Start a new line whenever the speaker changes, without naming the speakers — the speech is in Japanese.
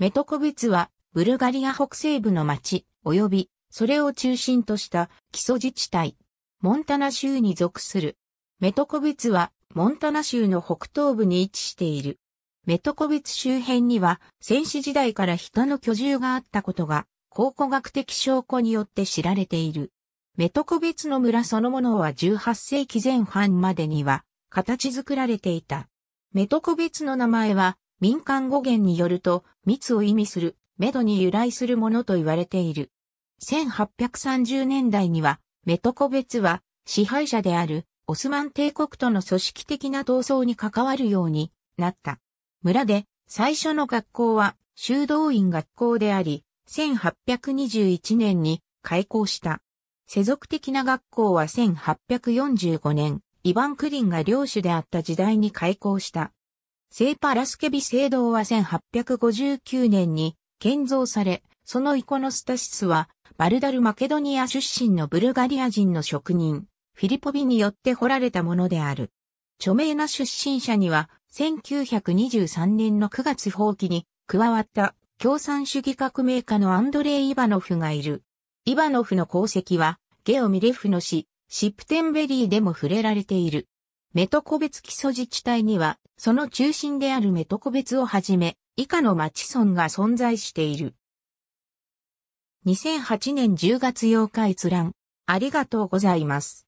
メトコビツは、ブルガリア北西部の町、及び、それを中心とした基礎自治体、モンタナ州に属する。メトコビツは、モンタナ州の北東部に位置している。メトコビツ周辺には、戦死時代から人の居住があったことが、考古学的証拠によって知られている。メトコビツの村そのものは18世紀前半までには、形作られていた。メトコビツの名前は、民間語源によると、密を意味する、メドに由来するものと言われている。1830年代には、メトコ別は、支配者である、オスマン帝国との組織的な闘争に関わるようになった。村で、最初の学校は、修道院学校であり、1821年に開校した。世俗的な学校は1845年、イヴァン・クリンが領主であった時代に開校した。聖パラスケビ聖堂は1859年に建造され、そのイコノスタシスは、バルダルマケドニア出身のブルガリア人の職人、フィリポビによって彫られたものである。著名な出身者には、1923年の9月放棄に加わった共産主義革命家のアンドレイ・イバノフがいる。イバノフの功績は、ゲオミレフの詩、シプテンベリーでも触れられている。メトコ別基礎自治体には、その中心であるメトコ別をはじめ、以下の町村が存在している。2008年10月8日閲覧。
ありがとうございます。